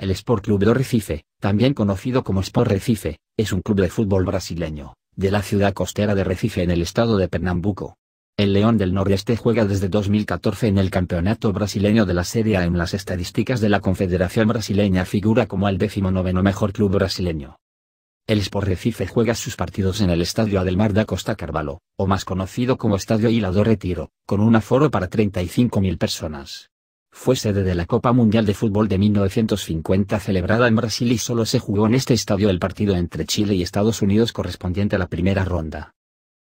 El Sport Club do Recife, también conocido como Sport Recife, es un club de fútbol brasileño, de la ciudad costera de Recife en el estado de Pernambuco. El León del Nordeste juega desde 2014 en el Campeonato Brasileño de la Serie A. En las estadísticas de la Confederación Brasileña figura como el décimo noveno mejor club brasileño. El Sport Recife juega sus partidos en el Estadio Adelmar da Costa Carvalho, o más conocido como Estadio do Retiro, con un aforo para 35.000 personas. Fue sede de la Copa Mundial de Fútbol de 1950 celebrada en Brasil y solo se jugó en este estadio el partido entre Chile y Estados Unidos correspondiente a la primera ronda.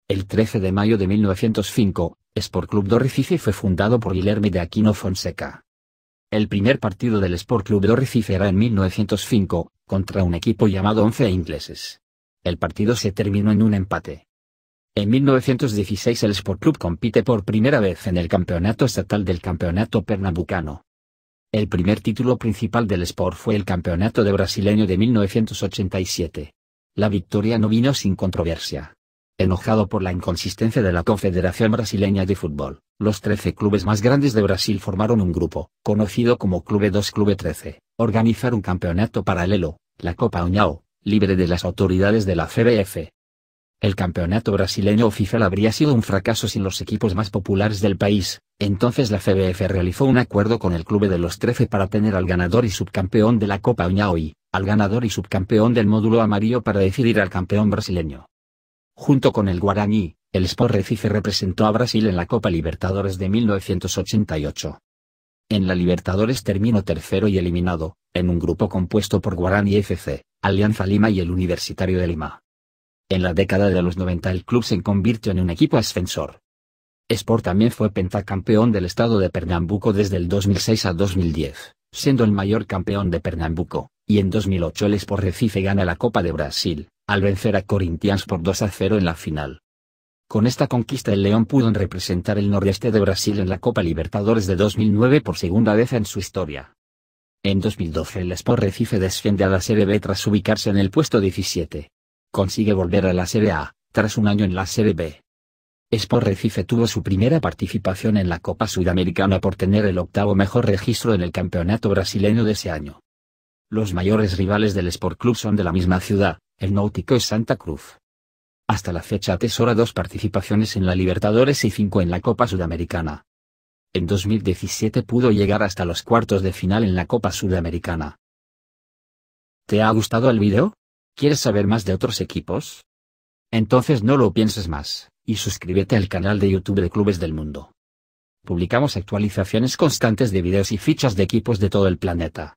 El 13 de mayo de 1905, Sport Club do fue fundado por Guilherme de Aquino Fonseca. El primer partido del Sport Club do Recife era en 1905, contra un equipo llamado Once Ingleses. El partido se terminó en un empate. En 1916 el Sport Club compite por primera vez en el campeonato estatal del campeonato pernambucano. El primer título principal del Sport fue el campeonato de brasileño de 1987. La victoria no vino sin controversia. Enojado por la inconsistencia de la Confederación Brasileña de Fútbol, los 13 clubes más grandes de Brasil formaron un grupo, conocido como Clube 2 Clube 13, organizar un campeonato paralelo, la Copa Uñao, libre de las autoridades de la CBF. El campeonato brasileño oficial habría sido un fracaso sin los equipos más populares del país, entonces la CBF realizó un acuerdo con el Clube de los 13 para tener al ganador y subcampeón de la Copa Uñao y, al ganador y subcampeón del módulo amarillo para decidir al campeón brasileño. Junto con el Guaraní, el Sport Recife representó a Brasil en la Copa Libertadores de 1988. En la Libertadores terminó tercero y eliminado, en un grupo compuesto por Guaraní FC, Alianza Lima y el Universitario de Lima. En la década de los 90 el club se convirtió en un equipo ascensor. Sport también fue pentacampeón del estado de Pernambuco desde el 2006 a 2010, siendo el mayor campeón de Pernambuco, y en 2008 el Sport Recife gana la Copa de Brasil, al vencer a Corinthians por 2 a 0 en la final. Con esta conquista el León pudo representar el noreste de Brasil en la Copa Libertadores de 2009 por segunda vez en su historia. En 2012 el Sport Recife desciende a la Serie B tras ubicarse en el puesto 17. Consigue volver a la Serie A, tras un año en la Serie B. Sport Recife tuvo su primera participación en la Copa Sudamericana por tener el octavo mejor registro en el campeonato brasileño de ese año. Los mayores rivales del Sport Club son de la misma ciudad, el Náutico es Santa Cruz. Hasta la fecha atesora dos participaciones en la Libertadores y cinco en la Copa Sudamericana. En 2017 pudo llegar hasta los cuartos de final en la Copa Sudamericana. ¿Te ha gustado el video? ¿Quieres saber más de otros equipos? Entonces no lo pienses más, y suscríbete al canal de YouTube de Clubes del Mundo. Publicamos actualizaciones constantes de videos y fichas de equipos de todo el planeta.